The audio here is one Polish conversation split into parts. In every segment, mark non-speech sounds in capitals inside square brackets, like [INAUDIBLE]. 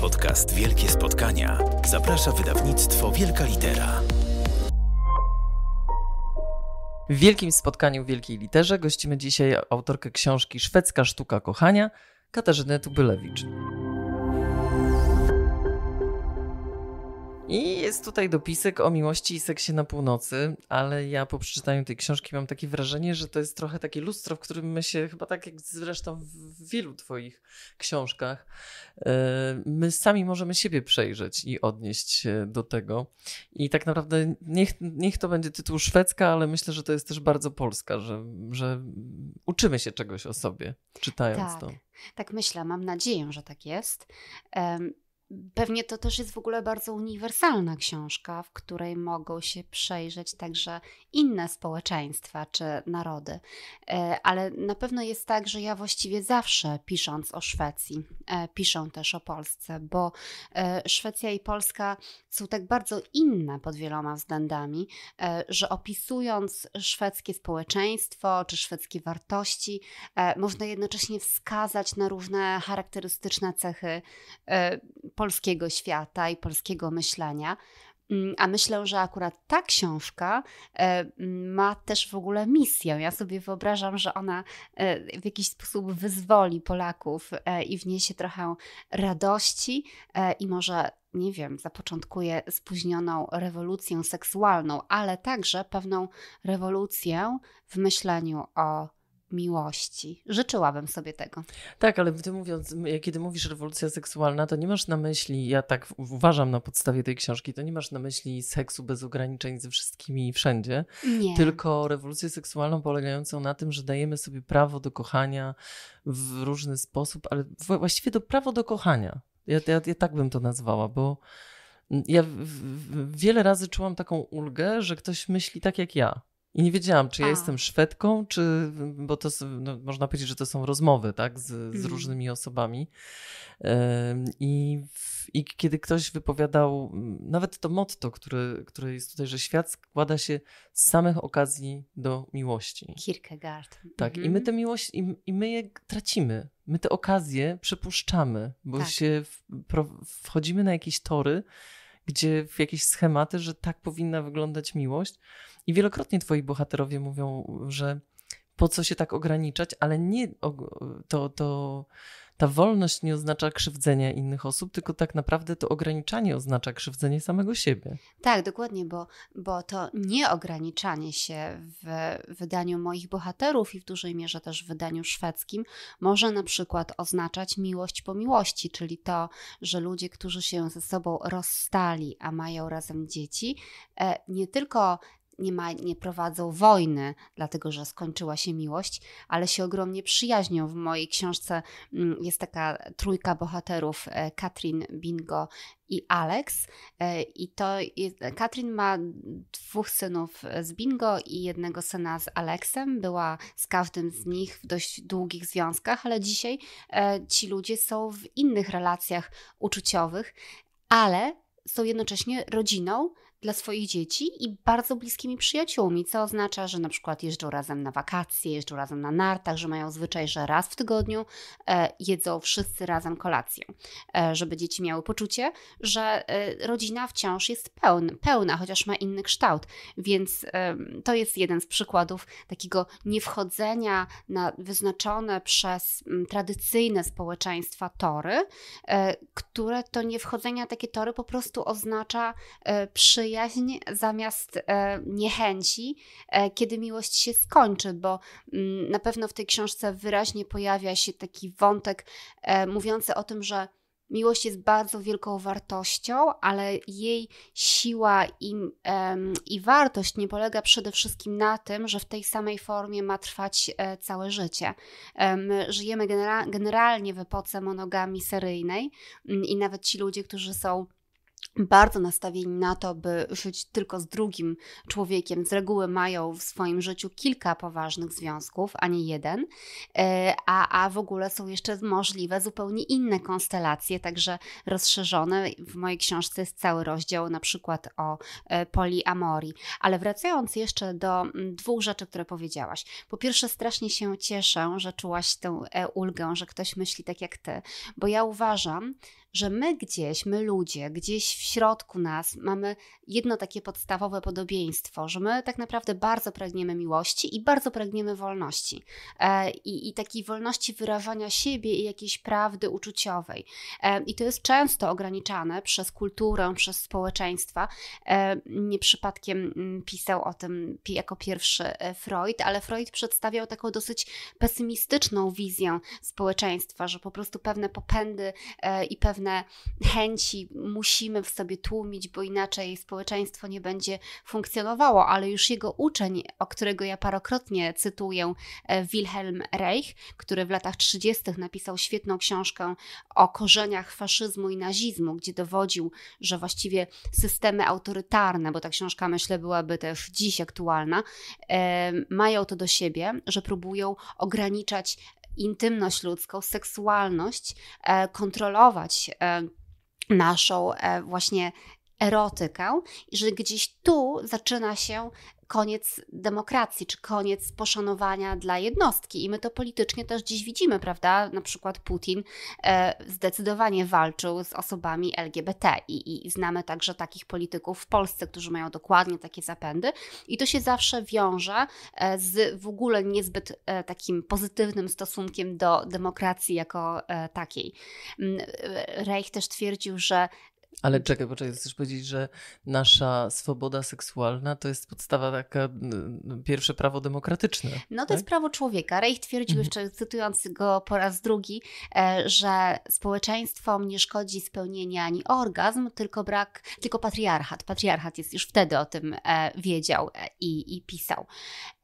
podcast Wielkie Spotkania zaprasza wydawnictwo Wielka Litera. W wielkim spotkaniu w Wielkiej Literze gościmy dzisiaj autorkę książki Szwedzka Sztuka Kochania, Katarzynę Tubylewicz. I jest tutaj dopisek o miłości i seksie na północy, ale ja po przeczytaniu tej książki mam takie wrażenie, że to jest trochę takie lustro, w którym my się chyba tak jak zresztą w wielu Twoich książkach, e, my sami możemy siebie przejrzeć i odnieść się do tego. I tak naprawdę niech, niech to będzie tytuł szwedzka, ale myślę, że to jest też bardzo polska, że, że uczymy się czegoś o sobie, czytając tak, to. Tak myślę, mam nadzieję, że tak jest. Um Pewnie to też jest w ogóle bardzo uniwersalna książka, w której mogą się przejrzeć także inne społeczeństwa czy narody. E, ale na pewno jest tak, że ja właściwie zawsze pisząc o Szwecji, e, piszę też o Polsce, bo e, Szwecja i Polska są tak bardzo inne pod wieloma względami, że opisując szwedzkie społeczeństwo czy szwedzkie wartości, można jednocześnie wskazać na różne charakterystyczne cechy polskiego świata i polskiego myślenia. Mm, a myślę, że akurat ta książka e, ma też w ogóle misję. Ja sobie wyobrażam, że ona e, w jakiś sposób wyzwoli Polaków e, i wniesie trochę radości i może, nie wiem, zapoczątkuje spóźnioną rewolucję seksualną, ale także pewną rewolucję w myśleniu o miłości. Życzyłabym sobie tego. Tak, ale ty mówiąc, kiedy mówisz rewolucja seksualna, to nie masz na myśli, ja tak uważam na podstawie tej książki, to nie masz na myśli seksu bez ograniczeń ze wszystkimi i wszędzie, nie. tylko rewolucję seksualną polegającą na tym, że dajemy sobie prawo do kochania w różny sposób, ale właściwie to prawo do kochania. Ja, ja, ja tak bym to nazwała, bo ja w, w, wiele razy czułam taką ulgę, że ktoś myśli tak jak ja. I nie wiedziałam, czy ja A. jestem Szwedką, czy, bo to no, można powiedzieć, że to są rozmowy, tak, z, mm. z różnymi osobami. I, I kiedy ktoś wypowiadał, mm, nawet to motto, które, które jest tutaj, że świat składa się z samych okazji do miłości. Kierkegaard. Tak, mm. i my mhm. tę miłość, i, i my je tracimy. My te okazje przepuszczamy, bo tak. się w, pro, wchodzimy na jakieś tory, gdzie w jakieś schematy, że tak powinna wyglądać miłość. I wielokrotnie twoi bohaterowie mówią, że po co się tak ograniczać, ale nie to, to ta wolność nie oznacza krzywdzenia innych osób, tylko tak naprawdę to ograniczanie oznacza krzywdzenie samego siebie. Tak, dokładnie, bo, bo to nieograniczanie się w wydaniu moich bohaterów i w dużej mierze też w wydaniu szwedzkim może na przykład oznaczać miłość po miłości, czyli to, że ludzie, którzy się ze sobą rozstali, a mają razem dzieci, e, nie tylko nie, ma, nie prowadzą wojny, dlatego że skończyła się miłość, ale się ogromnie przyjaźnią. W mojej książce mm, jest taka trójka bohaterów: e, Katrin, Bingo i Alex. E, I to jest, Katrin ma dwóch synów z Bingo i jednego syna z Alexem. Była z każdym z nich w dość długich związkach, ale dzisiaj e, ci ludzie są w innych relacjach uczuciowych, ale są jednocześnie rodziną dla swoich dzieci i bardzo bliskimi przyjaciółmi, co oznacza, że na przykład jeżdżą razem na wakacje, jeżdżą razem na nartach, że mają zwyczaj, że raz w tygodniu e, jedzą wszyscy razem kolację, e, żeby dzieci miały poczucie, że e, rodzina wciąż jest pełna, pełna, chociaż ma inny kształt. Więc to jest jeden z przykładów takiego niewchodzenia na wyznaczone przez m, tradycyjne społeczeństwa tory, e, które to niewchodzenia takie tory po prostu oznacza e, przy przyjaźń zamiast e, niechęci, e, kiedy miłość się skończy, bo mm, na pewno w tej książce wyraźnie pojawia się taki wątek e, mówiący o tym, że miłość jest bardzo wielką wartością, ale jej siła i, i wartość nie polega przede wszystkim na tym, że w tej samej formie ma trwać całe życie. My żyjemy genera- generalnie w epoce monogamii seryjnej mm, i nawet ci ludzie, którzy są bardzo nastawieni na to, by żyć tylko z drugim człowiekiem. Z reguły mają w swoim życiu kilka poważnych związków, a nie jeden, e, a, a w ogóle są jeszcze możliwe zupełnie inne konstelacje, także rozszerzone. W mojej książce jest cały rozdział na przykład o e, poliamorii. Ale wracając jeszcze do dwóch rzeczy, które powiedziałaś. Po pierwsze, strasznie się cieszę, że czułaś tę e, ulgę, że ktoś myśli tak jak ty, bo ja uważam, że my gdzieś, my ludzie, gdzieś w środku nas mamy jedno takie podstawowe podobieństwo, że my tak naprawdę bardzo pragniemy miłości i bardzo pragniemy wolności. E, i, I takiej wolności wyrażania siebie i jakiejś prawdy uczuciowej. E, I to jest często ograniczane przez kulturę, przez społeczeństwa. E, nie przypadkiem mm, pisał o tym jako pierwszy Freud, ale Freud przedstawiał taką dosyć pesymistyczną wizję społeczeństwa, że po prostu pewne popędy i pewne pewne chęci musimy w sobie tłumić, bo inaczej społeczeństwo nie będzie funkcjonowało, ale już jego uczeń, o którego ja parokrotnie cytuję, e, Wilhelm Reich, który w latach 30. napisał świetną książkę o korzeniach faszyzmu i nazizmu, gdzie dowodził, że właściwie systemy autorytarne, bo ta książka myślę byłaby też dziś aktualna, e, mają to do siebie, że próbują ograniczać intymność ludzką, seksualność, e, kontrolować e, naszą e, właśnie erotykę, że gdzieś tu zaczyna się koniec demokracji, czy koniec poszanowania dla jednostki. I my to politycznie też dziś widzimy, prawda? Na przykład Putin e, zdecydowanie walczył z osobami LGBT i, i znamy także takich polityków w Polsce, którzy mają dokładnie takie zapędy i to się zawsze wiąże e, z w ogóle niezbyt e, takim pozytywnym stosunkiem do demokracji jako takiej. Mm, Reich też twierdził, że ale czekaj, poczekaj, chcesz powiedzieć, że nasza swoboda seksualna to jest podstawa taka, pierwsze prawo demokratyczne. No to tak? jest prawo człowieka. Reich twierdził mhm. jeszcze, cytując go po raz drugi, e, że społeczeństwom nie szkodzi spełnienie ani orgazm, tylko brak, tylko patriarchat. Patriarchat jest już wtedy o tym e, wiedział e, i, i pisał.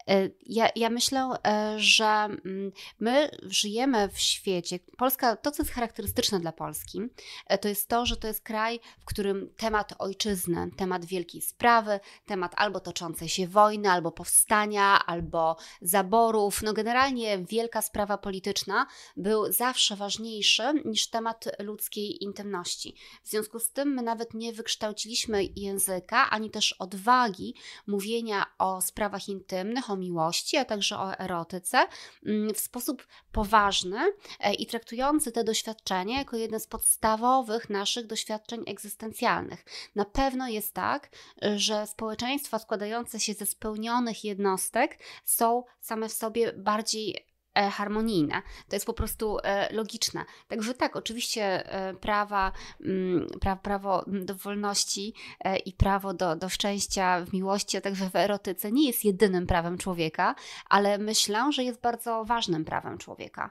E, ja, ja myślę, e, że mm, my żyjemy w świecie. Polska, to co jest charakterystyczne dla Polski, e, to jest to, że to jest kraj, w którym temat ojczyzny, temat wielkiej sprawy, temat albo toczącej się wojny, albo powstania, albo zaborów, no generalnie wielka sprawa polityczna był zawsze ważniejszy niż temat ludzkiej intymności. W związku z tym my nawet nie wykształciliśmy języka, ani też odwagi mówienia o sprawach intymnych, o miłości, a także o erotyce mm, w sposób poważny e, i traktujący te doświadczenie jako jedno z podstawowych naszych doświadczeń egzystencjalnych. Na pewno jest tak, że społeczeństwa składające się ze spełnionych jednostek są same w sobie bardziej E, harmonijna, to jest po prostu e, logiczne. Także tak, oczywiście e, prawa, mm, pra, prawo do wolności i prawo do, do szczęścia w miłości, a także w erotyce nie jest jedynym prawem człowieka, ale myślę, że jest bardzo ważnym prawem człowieka.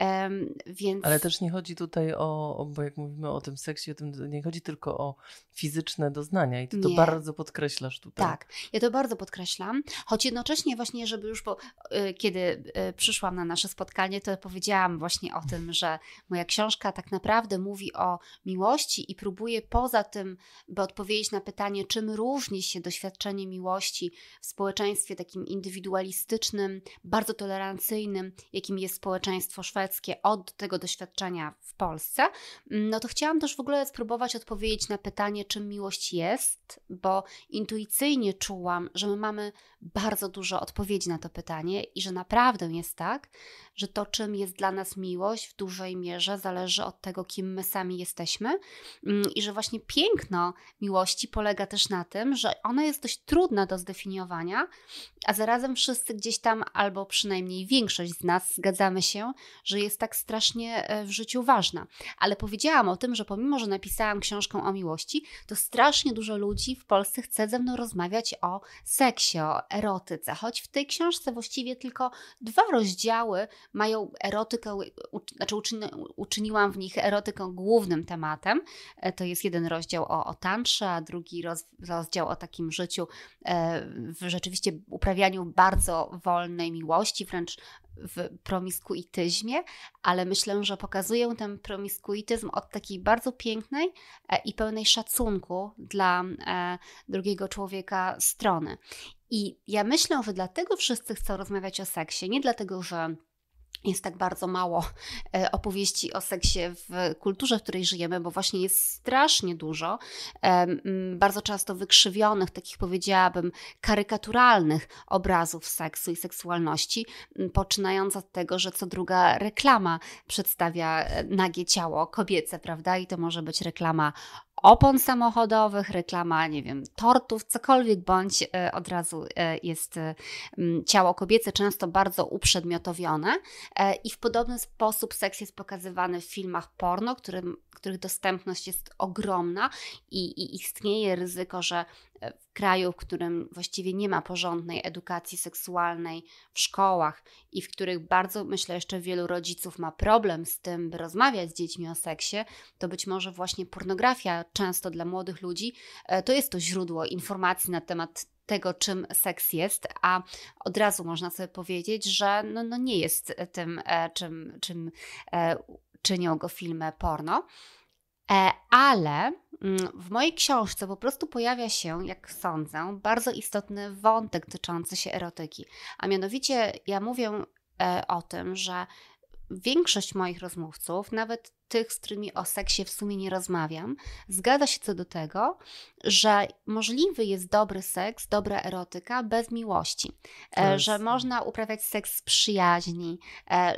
Um, więc... Ale też nie chodzi tutaj o, o, bo jak mówimy o tym seksie, o tym, nie chodzi tylko o fizyczne doznania i ty nie. to bardzo podkreślasz tutaj. Tak, ja to bardzo podkreślam, choć jednocześnie właśnie, żeby już, po, y, kiedy y, przyszłam na nasze spotkanie, to powiedziałam właśnie o tym, że moja książka tak naprawdę mówi o miłości i próbuje poza tym, by odpowiedzieć na pytanie, czym różni się doświadczenie miłości w społeczeństwie takim indywidualistycznym, bardzo tolerancyjnym, jakim jest społeczeństwo szwedzkie, szwedzkie od tego doświadczenia w Polsce, mm, no to chciałam też w ogóle spróbować odpowiedzieć na pytanie, czym miłość jest, bo intuicyjnie czułam, że my mamy bardzo dużo odpowiedzi na to pytanie i że naprawdę jest tak, że to, czym jest dla nas miłość, w dużej mierze zależy od tego, kim my sami jesteśmy mm, i że właśnie piękno miłości polega też na tym, że ona jest dość trudna do zdefiniowania, a zarazem wszyscy gdzieś tam, albo przynajmniej większość z nas zgadzamy się, że jest tak strasznie e, w życiu ważna. Ale powiedziałam o tym, że pomimo, że napisałam książkę o miłości, to strasznie dużo ludzi w Polsce chce ze mną rozmawiać o seksie, o erotyce, choć w tej książce właściwie tylko dwa rozdziały mają erotykę, znaczy uczyni, uczyniłam w nich erotykę głównym tematem. E, to jest jeden rozdział o, o tantrze, a drugi roz, rozdział o takim życiu e, w rzeczywiście uprawianiu bardzo wolnej miłości, wręcz w promiskuityzmie, ale myślę, że pokazują ten promiskuityzm od takiej bardzo pięknej e, i pełnej szacunku dla e, drugiego człowieka strony. I ja myślę, że dlatego wszyscy chcą rozmawiać o seksie, nie dlatego, że jest tak bardzo mało e, opowieści o seksie w kulturze, w której żyjemy, bo właśnie jest strasznie dużo e, bardzo często wykrzywionych, takich powiedziałabym karykaturalnych obrazów seksu i seksualności, poczynając od tego, że co druga reklama przedstawia e, nagie ciało kobiece, prawda? I to może być reklama opon samochodowych, reklama, nie wiem, tortów, cokolwiek bądź e, od razu e, jest e, ciało kobiece często bardzo uprzedmiotowione i w podobny sposób seks jest pokazywany w filmach porno, którym, których dostępność jest ogromna i, i istnieje ryzyko, że w kraju, w którym właściwie nie ma porządnej edukacji seksualnej w szkołach i w których bardzo, myślę, jeszcze wielu rodziców ma problem z tym, by rozmawiać z dziećmi o seksie, to być może właśnie pornografia, często dla młodych ludzi, e, to jest to źródło informacji na temat tego, czym seks jest, a od razu można sobie powiedzieć, że no, no nie jest tym, e, czym, czym e, czynią go filmy porno. E, ale mm, w mojej książce po prostu pojawia się, jak sądzę, bardzo istotny wątek dotyczący się erotyki. A mianowicie ja mówię e, o tym, że większość moich rozmówców, nawet tych, z którymi o seksie w sumie nie rozmawiam, zgadza się co do tego, że możliwy jest dobry seks, dobra erotyka bez miłości, e, jest... że można uprawiać seks z przyjaźni,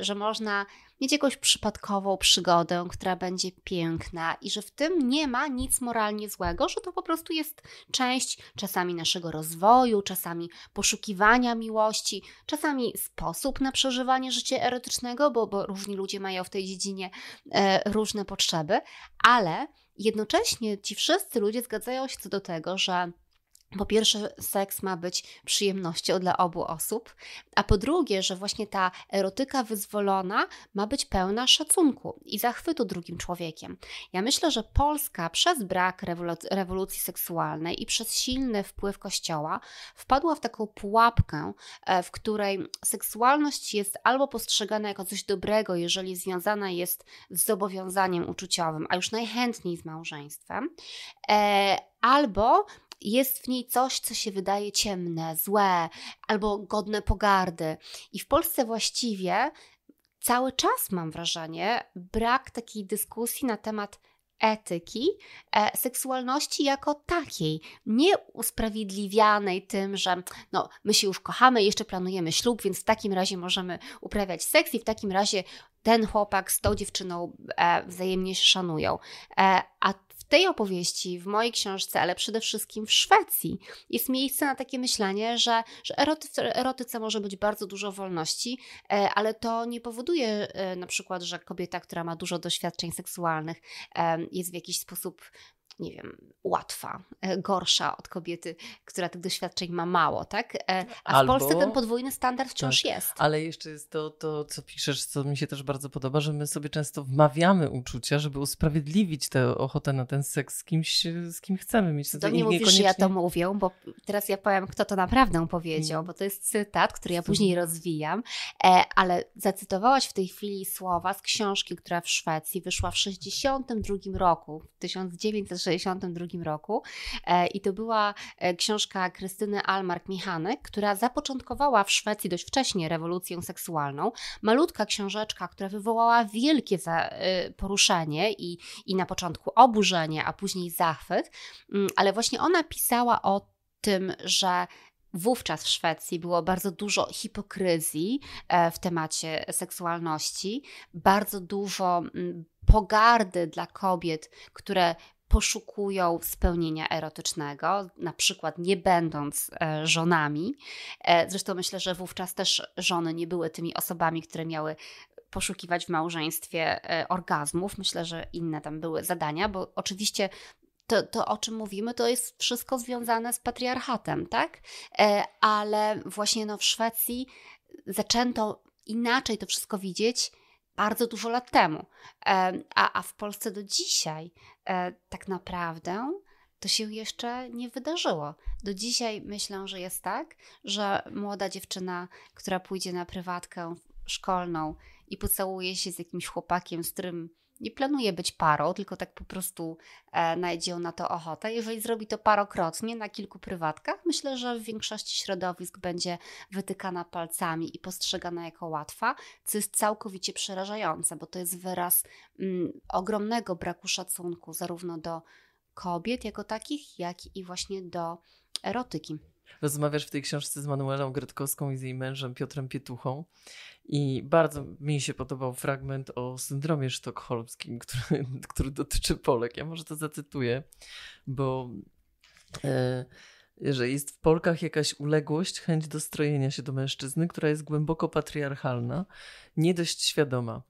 że można mieć jakąś przypadkową przygodę, która będzie piękna i że w tym nie ma nic moralnie złego, że to po prostu jest część czasami naszego rozwoju, czasami poszukiwania miłości, czasami sposób na przeżywanie życia erotycznego, bo, bo różni ludzie mają w tej dziedzinie e, różne potrzeby, ale jednocześnie ci wszyscy ludzie zgadzają się co do tego, że po pierwsze, seks ma być przyjemnością dla obu osób, a po drugie, że właśnie ta erotyka wyzwolona ma być pełna szacunku i zachwytu drugim człowiekiem. Ja myślę, że Polska przez brak rewolucji seksualnej i przez silny wpływ Kościoła wpadła w taką pułapkę, e, w której seksualność jest albo postrzegana jako coś dobrego, jeżeli związana jest z zobowiązaniem uczuciowym, a już najchętniej z małżeństwem, e, albo jest w niej coś, co się wydaje ciemne, złe albo godne pogardy. I w Polsce właściwie cały czas mam wrażenie brak takiej dyskusji na temat etyki, e, seksualności jako takiej, nie usprawiedliwianej tym, że no, my się już kochamy, jeszcze planujemy ślub, więc w takim razie możemy uprawiać seks i w takim razie ten chłopak z tą dziewczyną e, wzajemnie się szanują. E, a tej opowieści, w mojej książce, ale przede wszystkim w Szwecji jest miejsce na takie myślenie, że, że eroty, w erotyce może być bardzo dużo wolności, e, ale to nie powoduje e, na przykład, że kobieta, która ma dużo doświadczeń seksualnych, e, jest w jakiś sposób nie wiem, łatwa, e, gorsza od kobiety, która tych doświadczeń ma mało, tak? E, a w Albo, Polsce ten podwójny standard wciąż tak, jest. Ale jeszcze jest to, to, co piszesz, co mi się też bardzo podoba, że my sobie często wmawiamy uczucia, żeby usprawiedliwić tę ochotę na ten seks z kimś, z kim chcemy mieć. To nie mówisz, że ja to mówię, bo teraz ja powiem, kto to naprawdę powiedział, mm. bo to jest cytat, który ja mhm. później rozwijam, e, ale zacytowałaś w tej chwili słowa z książki, która w Szwecji wyszła w 62 roku, w 1962 1962 roku e, i to była e, książka Krystyny Almark-Michanek, która zapoczątkowała w Szwecji dość wcześnie rewolucję seksualną. Malutka książeczka, która wywołała wielkie e, poruszenie i, i na początku oburzenie, a później zachwyt, mm, ale właśnie ona pisała o tym, że wówczas w Szwecji było bardzo dużo hipokryzji w temacie seksualności, bardzo dużo mm, pogardy dla kobiet, które poszukują spełnienia erotycznego, na przykład nie będąc e, żonami. E, zresztą myślę, że wówczas też żony nie były tymi osobami, które miały poszukiwać w małżeństwie e, orgazmów. Myślę, że inne tam były zadania, bo oczywiście to, to, o czym mówimy, to jest wszystko związane z patriarchatem, tak? Ale właśnie no, w Szwecji zaczęto inaczej to wszystko widzieć bardzo dużo lat temu. A, a w Polsce do dzisiaj e, tak naprawdę to się jeszcze nie wydarzyło. Do dzisiaj myślę, że jest tak, że młoda dziewczyna, która pójdzie na prywatkę szkolną i pocałuje się z jakimś chłopakiem, z którym nie planuje być parą, tylko tak po prostu e, najdzie ją na to ochotę. Jeżeli zrobi to parokrotnie na kilku prywatkach, myślę, że w większości środowisk będzie wytykana palcami i postrzegana jako łatwa, co jest całkowicie przerażające, bo to jest wyraz mm, ogromnego braku szacunku zarówno do kobiet jako takich, jak i właśnie do erotyki. Rozmawiasz w tej książce z Manuelą Gretkowską i z jej mężem Piotrem Pietuchą. I bardzo mi się podobał fragment o syndromie sztokholmskim, [LAUGHS] który, który dotyczy Polek. Ja może to zacytuję, bo. E, że jest w Polkach jakaś uległość, chęć dostrojenia się do mężczyzny, która jest głęboko patriarchalna, nie dość świadoma.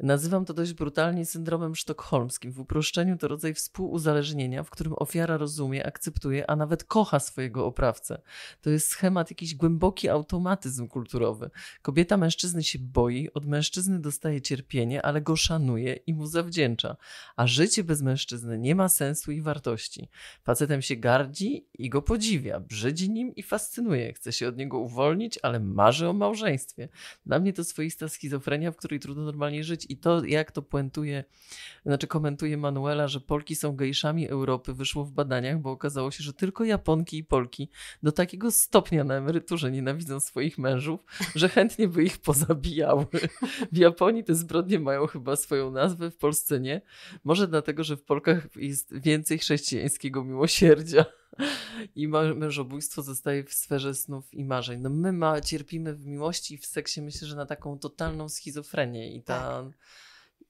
Nazywam to dość brutalnie syndromem sztokholmskim. W uproszczeniu to rodzaj współuzależnienia, w którym ofiara rozumie, akceptuje, a nawet kocha swojego oprawcę. To jest schemat, jakiś głęboki automatyzm kulturowy. Kobieta mężczyzny się boi, od mężczyzny dostaje cierpienie, ale go szanuje i mu zawdzięcza. A życie bez mężczyzny nie ma sensu i wartości. Facetem się gardzi i go podziwia, brzydzi nim i fascynuje. Chce się od niego uwolnić, ale marzy o małżeństwie. Dla mnie to swoista schizofrenia, w której trudno normalnie przejrzeć i to, jak to puentuje, znaczy komentuje Manuela, że Polki są gejszami Europy, wyszło w badaniach, bo okazało się, że tylko Japonki i Polki do takiego stopnia na emeryturze nienawidzą swoich mężów, że chętnie by ich pozabijały. W Japonii te zbrodnie mają chyba swoją nazwę, w Polsce nie. Może dlatego, że w Polkach jest więcej chrześcijańskiego miłosierdzia. [LAUGHS] I mężobójstwo zostaje w sferze snów i marzeń. No my ma, cierpimy w miłości i w seksie, myślę, że na taką totalną schizofrenię i ta... Tak.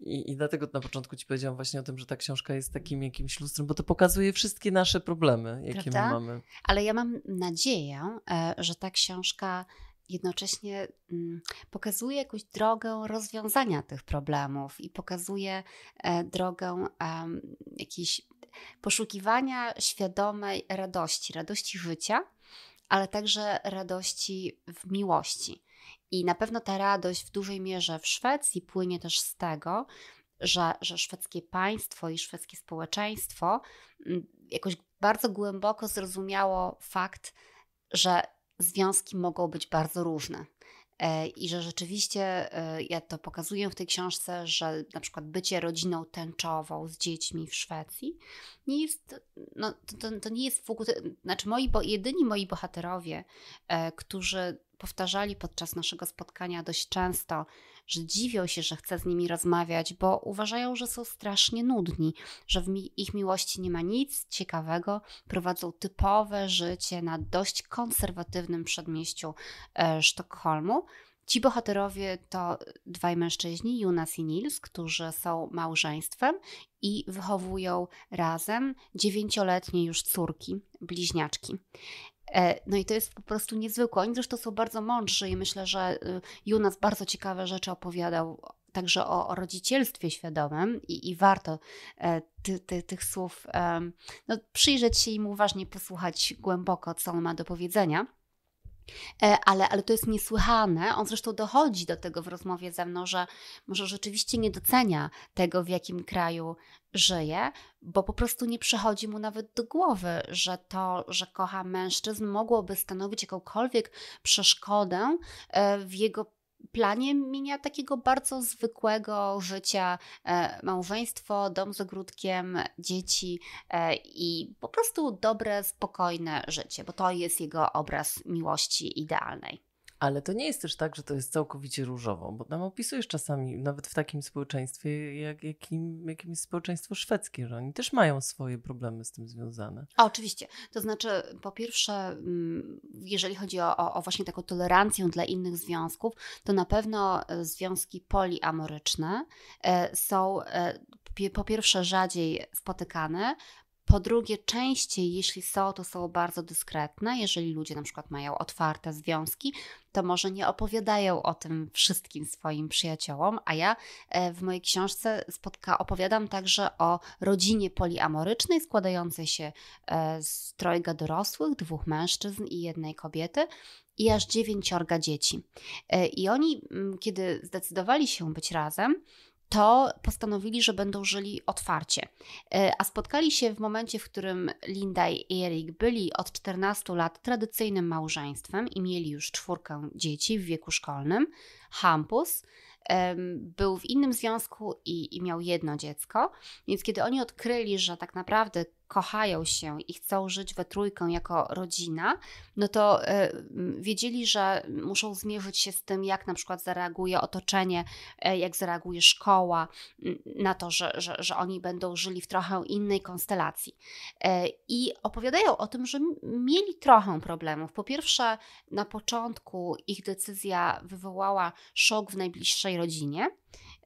I, I, dlatego na początku ci powiedziałam właśnie o tym, że ta książka jest takim jakimś lustrem, bo to pokazuje wszystkie nasze problemy, jakie Prawda? my mamy. Ale ja mam nadzieję, e, że ta książka jednocześnie mm, pokazuje jakąś drogę rozwiązania tych problemów i pokazuje e, drogę jakiejś poszukiwania świadomej radości, radości życia, ale także radości w miłości. I na pewno ta radość w dużej mierze w Szwecji płynie też z tego, że, że szwedzkie państwo i szwedzkie społeczeństwo mm, jakoś bardzo głęboko zrozumiało fakt, że związki mogą być bardzo różne. E, i że rzeczywiście e, ja to pokazuję w tej książce, że na przykład bycie rodziną tęczową z dziećmi w Szwecji nie jest, no, to, to, to nie jest w ogóle, znaczy moi, jedyni moi bohaterowie, e, którzy powtarzali podczas naszego spotkania dość często, że dziwią się, że chcę z nimi rozmawiać, bo uważają, że są strasznie nudni, że w ich miłości nie ma nic ciekawego, prowadzą typowe życie na dość konserwatywnym przedmieściu e, Sztokholmu. Ci bohaterowie to dwaj mężczyźni, Jonas i Nils, którzy są małżeństwem i wychowują razem dziewięcioletnie już córki, bliźniaczki. E, no i to jest po prostu niezwykłe. Oni zresztą są bardzo mądrzy i myślę, że y, Jonas bardzo ciekawe rzeczy opowiadał także o, o rodzicielstwie świadomym i, i warto e, ty, ty, tych słów no, przyjrzeć się im uważnie, posłuchać głęboko, co on ma do powiedzenia. E, ale, ale to jest niesłychane. On zresztą dochodzi do tego w rozmowie ze mną, że może rzeczywiście nie docenia tego, w jakim kraju żyje, bo po prostu nie przychodzi mu nawet do głowy, że to, że kocha mężczyzn, mogłoby stanowić jakąkolwiek przeszkodę e, w jego planie mienia takiego bardzo zwykłego życia, e, małżeństwo, dom z ogródkiem, dzieci e, i po prostu dobre, spokojne życie, bo to jest jego obraz miłości idealnej. Ale to nie jest też tak, że to jest całkowicie różowo, bo nam opisujesz czasami, nawet w takim społeczeństwie, jak, jakim, jakim jest społeczeństwo szwedzkie, że oni też mają swoje problemy z tym związane. A oczywiście. To znaczy, po pierwsze, mm, jeżeli chodzi o, o, o właśnie taką tolerancję dla innych związków, to na pewno e, związki poliamoryczne e, są e, po pierwsze rzadziej spotykane, po drugie, częściej, jeśli są, to są bardzo dyskretne. Jeżeli ludzie na przykład mają otwarte związki, to może nie opowiadają o tym wszystkim swoim przyjaciołom, a ja e, w mojej książce spotka opowiadam także o rodzinie poliamorycznej składającej się e, z trojga dorosłych, dwóch mężczyzn i jednej kobiety i aż dziewięciorga dzieci. E, I oni, mm, kiedy zdecydowali się być razem, to postanowili, że będą żyli otwarcie. E, a spotkali się w momencie, w którym Linda i Erik byli od 14 lat tradycyjnym małżeństwem i mieli już czwórkę dzieci w wieku szkolnym. Hampus był w innym związku i, i miał jedno dziecko, więc kiedy oni odkryli, że tak naprawdę kochają się i chcą żyć we trójkę jako rodzina, no to e, wiedzieli, że muszą zmierzyć się z tym, jak na przykład zareaguje otoczenie, e, jak zareaguje szkoła na to, że, że, że oni będą żyli w trochę innej konstelacji. E, I opowiadają o tym, że mieli trochę problemów. Po pierwsze, na początku ich decyzja wywołała szok w najbliższej rodzinie.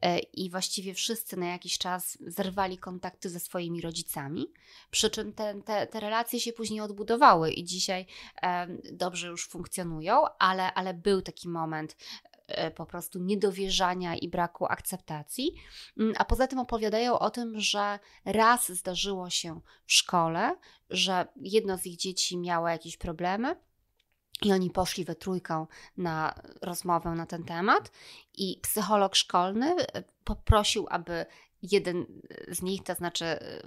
E, i właściwie wszyscy na jakiś czas zerwali kontakty ze swoimi rodzicami, przy czym te, te, te relacje się później odbudowały i dzisiaj dobrze już funkcjonują, ale, ale był taki moment e, po prostu niedowierzania i braku akceptacji. Mm, a poza tym opowiadają o tym, że raz zdarzyło się w szkole, że jedno z ich dzieci miało jakieś problemy i oni poszli we trójkę na rozmowę na ten temat, i psycholog szkolny e, poprosił, aby jeden e, z nich, to znaczy e,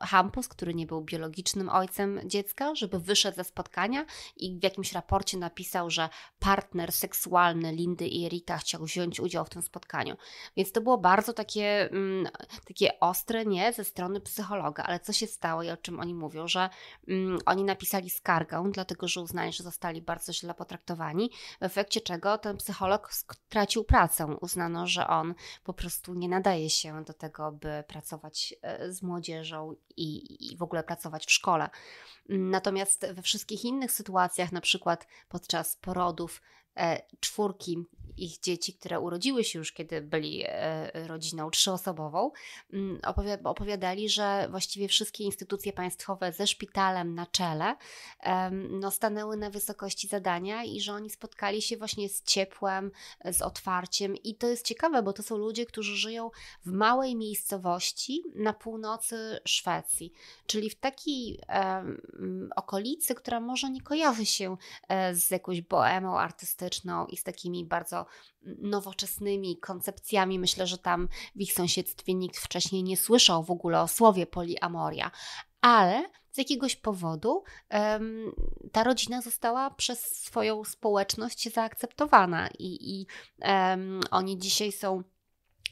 Hampus, który nie był biologicznym ojcem dziecka, żeby wyszedł ze spotkania i w jakimś raporcie napisał, że partner seksualny Lindy i Erika chciał wziąć udział w tym spotkaniu. Więc to było bardzo takie, mm, takie ostre, nie, ze strony psychologa, ale co się stało i o czym oni mówią, że mm, oni napisali skargę, dlatego że uznali, że zostali bardzo źle potraktowani, w efekcie czego ten psycholog stracił pracę. Uznano, że on po prostu nie nadaje się do tego, tego, by pracować e, z młodzieżą i, i w ogóle pracować w szkole. Natomiast we wszystkich innych sytuacjach, na przykład podczas porodów, E, czwórki ich dzieci, które urodziły się już, kiedy byli e, rodziną trzyosobową, mm, opowiadali, że właściwie wszystkie instytucje państwowe ze szpitalem na czele no, stanęły na wysokości zadania i że oni spotkali się właśnie z ciepłem, z otwarciem. I to jest ciekawe, bo to są ludzie, którzy żyją w małej miejscowości na północy Szwecji, czyli w takiej okolicy, która może nie kojarzy się e, z jakąś boemą artystyczną klimatyczną i z takimi bardzo nowoczesnymi koncepcjami. Myślę, że tam w ich sąsiedztwie nikt wcześniej nie słyszał w ogóle o słowie poliamoria, ale z jakiegoś powodu um, ta rodzina została przez swoją społeczność zaakceptowana i, i um, oni dzisiaj są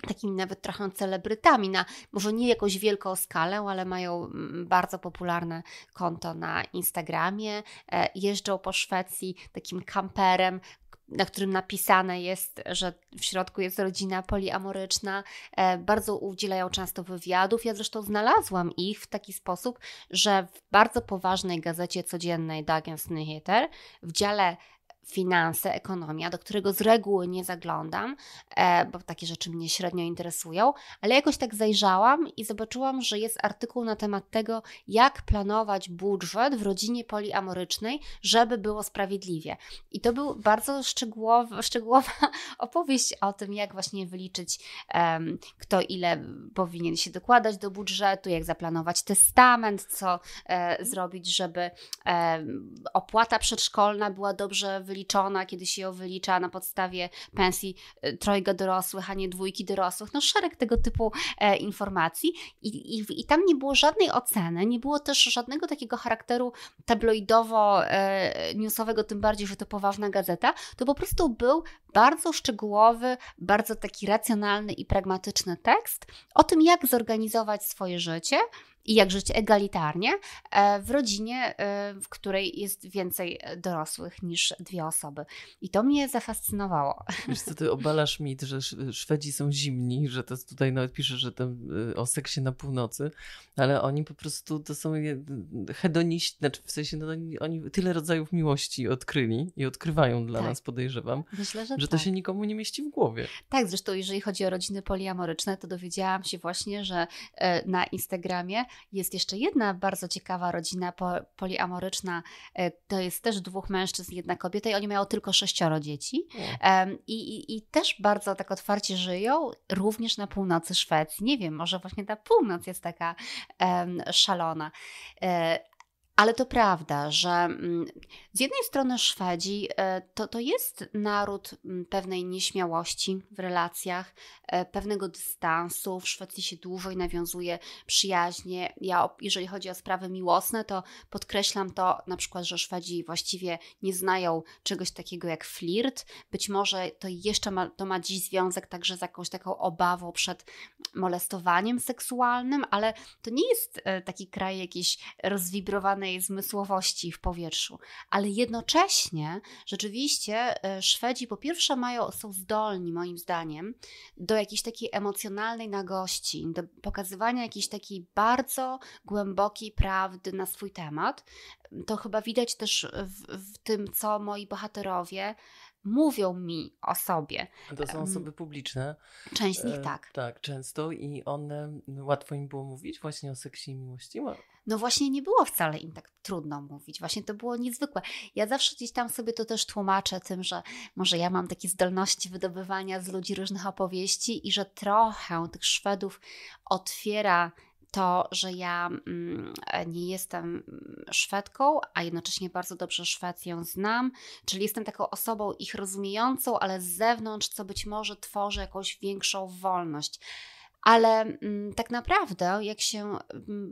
takimi nawet trochę celebrytami, na może nie jakąś wielką skalę, ale mają mm, bardzo popularne konto na Instagramie, e, jeżdżą po Szwecji takim kamperem, na którym napisane jest, że w środku jest rodzina poliamoryczna, e, bardzo udzielają często wywiadów. Ja zresztą znalazłam ich w taki sposób, że w bardzo poważnej gazecie codziennej Dagens Nyheter w dziale finanse, ekonomia, do którego z reguły nie zaglądam, e, bo takie rzeczy mnie średnio interesują, ale jakoś tak zajrzałam i zobaczyłam, że jest artykuł na temat tego, jak planować budżet w rodzinie poliamorycznej, żeby było sprawiedliwie. I to był bardzo szczegółowa, szczegółowa [LAUGHS] opowieść o tym, jak właśnie wyliczyć, kto ile powinien się dokładać do budżetu, jak zaplanować testament, co e, zrobić, żeby opłata przedszkolna była dobrze wyliczona, wyliczona, kiedy się ją wylicza na podstawie pensji e, trojga dorosłych, a nie dwójki dorosłych, no szereg tego typu e, informacji I, i, I, tam nie było żadnej oceny, nie było też żadnego takiego charakteru tabloidowo-newsowego, e, tym bardziej, że to poważna gazeta, to po prostu był bardzo szczegółowy, bardzo taki racjonalny i pragmatyczny tekst o tym, jak zorganizować swoje życie, i jak żyć egalitarnie e, w rodzinie, e, w której jest więcej e, dorosłych niż dwie osoby. I to mnie zafascynowało. Wiesz co, ty obalasz mit, że Szwedzi są zimni, że to tutaj nawet pisze, że tam o seksie na północy, ale oni po prostu to są hedoniści, znaczy w sensie no, oni tyle rodzajów miłości odkryli i odkrywają dla tak. nas, podejrzewam, Myślę, że, że to tak. się nikomu nie mieści w głowie. Tak, zresztą jeżeli chodzi o rodziny poliamoryczne, to dowiedziałam się właśnie, że na Instagramie jest jeszcze jedna bardzo ciekawa rodzina poliamoryczna. E, to jest też dwóch mężczyzn, jedna kobieta i oni mają tylko sześcioro dzieci. i, i, I, też bardzo tak otwarcie żyją, również na północy Szwecji. Nie wiem, może właśnie ta północ jest taka um, szalona. E, ale to prawda, że mm, z jednej strony Szwedzi e, to, to jest naród mm, pewnej nieśmiałości w relacjach, e, pewnego dystansu. W Szwecji się dłużej nawiązuje przyjaźnie. Ja, jeżeli chodzi o sprawy miłosne, to podkreślam to na przykład, że Szwedzi właściwie nie znają czegoś takiego jak flirt. Być może to jeszcze ma, to ma dziś związek także z jakąś taką obawą przed molestowaniem seksualnym, ale to nie jest e, taki kraj jakiś rozwibrowany tej zmysłowości w powietrzu. Ale jednocześnie rzeczywiście e, Szwedzi po pierwsze mają, są zdolni moim zdaniem do jakiejś takiej emocjonalnej nagości, do pokazywania jakiejś takiej bardzo głębokiej prawdy na swój temat. To chyba widać też w, w tym, co moi bohaterowie mówią mi o sobie. To są osoby publiczne. Część z nich e, tak. E, tak, często i one, łatwo im było mówić właśnie o seksie i miłości? no właśnie nie było wcale im tak trudno mówić, właśnie to było niezwykłe. Ja zawsze gdzieś tam sobie to też tłumaczę tym, że może ja mam takie zdolności wydobywania z ludzi różnych opowieści i że trochę tych Szwedów otwiera to, że ja mm, nie jestem Szwedką, a jednocześnie bardzo dobrze Szwecję znam, czyli jestem taką osobą ich rozumiejącą, ale z zewnątrz, co być może tworzy jakąś większą wolność. Ale mm, tak naprawdę, jak się mm,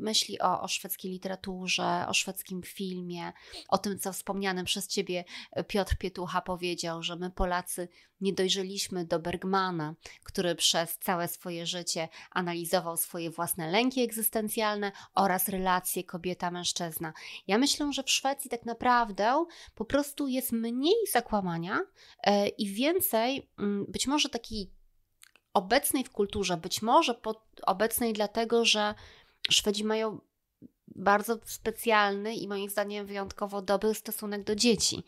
myśli o, o szwedzkiej literaturze, o szwedzkim filmie, o tym, co wspomniany przez ciebie e, Piotr Pietucha powiedział, że my Polacy nie dojrzeliśmy do Bergmana, który przez całe swoje życie analizował swoje własne lęki egzystencjalne oraz relacje kobieta-mężczyzna. Ja myślę, że w Szwecji tak naprawdę po prostu jest mniej zakłamania e, i więcej mm, być może takiej obecnej w kulturze, być może pod, obecnej dlatego, że Szwedzi mają bardzo specjalny i moim zdaniem wyjątkowo dobry stosunek do dzieci.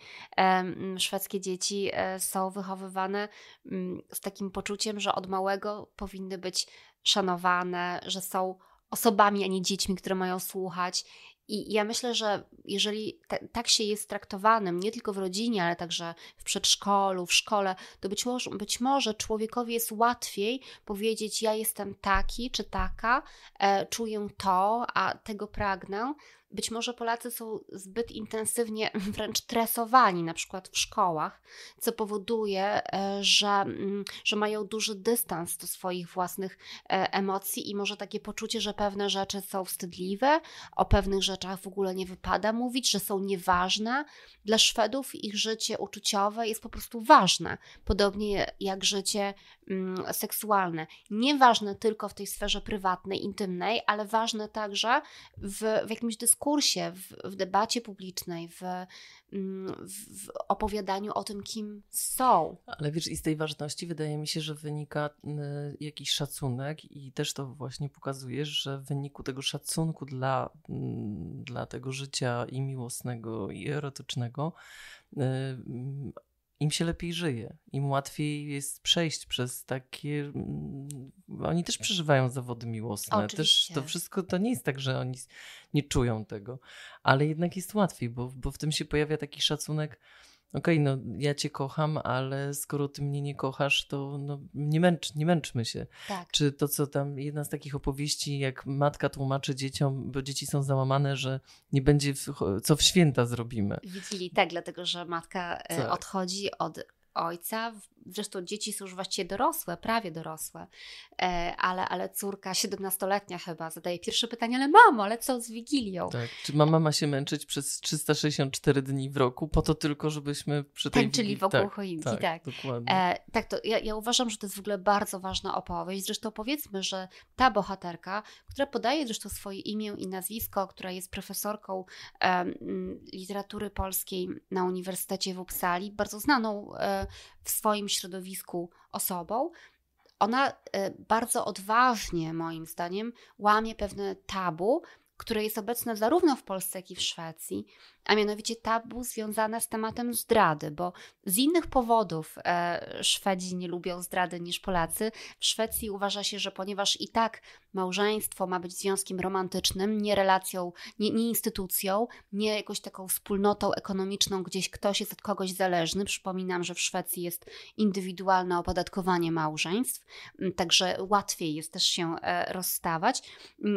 Szwedzkie dzieci e, są wychowywane mm, z takim poczuciem, że od małego powinny być szanowane, że są osobami, a nie dziećmi, które mają słuchać i ja myślę, że jeżeli te, tak się jest traktowanym, nie tylko w rodzinie, ale także w przedszkolu, w szkole, to być może, być może człowiekowi jest łatwiej powiedzieć: Ja jestem taki czy taka, e, czuję to, a tego pragnę, być może Polacy są zbyt intensywnie [LAUGHS] wręcz tresowani, na przykład w szkołach, co powoduje, e, że, mm, że mają duży dystans do swoich własnych e, emocji i może takie poczucie, że pewne rzeczy są wstydliwe, o pewnych rzeczach w ogóle nie wypada mówić, że są nieważne. Dla Szwedów ich życie uczuciowe jest po prostu ważne, podobnie jak życie mm, seksualne. Nieważne tylko w tej sferze prywatnej, intymnej, ale ważne także w, w jakimś dyskusji dyskursie, w, w debacie publicznej, mm, w, w, opowiadaniu o tym, kim są. Ale wiesz, i z tej ważności wydaje mi się, że wynika y, jakiś szacunek, i też to właśnie pokazujesz, że w wyniku tego szacunku dla, mm, dla tego życia i miłosnego, i erotycznego, y, im się lepiej żyje, im łatwiej jest przejść przez takie. Mm, oni też przeżywają zawody miłosne. Oczywiście. Też to wszystko to nie jest tak, że oni nie czują tego, ale jednak jest łatwiej, bo, bo w tym się pojawia taki szacunek Okej, okay, no ja cię kocham, ale skoro ty mnie nie kochasz, to no, nie, męcz, nie męczmy się. Tak. Czy to, co tam jedna z takich opowieści, jak matka tłumaczy dzieciom, bo dzieci są załamane, że nie będzie, w, co w święta zrobimy. Widzieli, tak, dlatego że matka e, tak. odchodzi od ojca w zresztą dzieci są już właściwie dorosłe, prawie dorosłe, e, ale, ale córka 17-letnia chyba zadaje pierwsze pytanie, ale mamo, ale co z Wigilią? Tak. Czy mama ma się męczyć przez 364 dni w roku po to tylko, żebyśmy przy tej Tańczyli Wigilii... wokół tak, choinki, tak. Tak, dokładnie. E, tak to ja, ja uważam, że to jest w ogóle bardzo ważna opowieść. Zresztą powiedzmy, że ta bohaterka, która podaje zresztą swoje imię i nazwisko, która jest profesorką e, literatury polskiej na Uniwersytecie w Uppsali, bardzo znaną e, w swoim środowisku osobą, ona e, bardzo odważnie, moim zdaniem, łamie pewne tabu, które jest obecne zarówno w Polsce, jak i w Szwecji, a mianowicie tabu związane z tematem zdrady, bo z innych powodów e, Szwedzi nie lubią zdrady niż Polacy. W Szwecji uważa się, że ponieważ i tak małżeństwo ma być związkiem romantycznym, nie relacją, nie, nie instytucją, nie jakąś taką wspólnotą ekonomiczną, gdzieś ktoś jest od kogoś zależny. Przypominam, że w Szwecji jest indywidualne opodatkowanie małżeństw, także łatwiej jest też się e, rozstawać.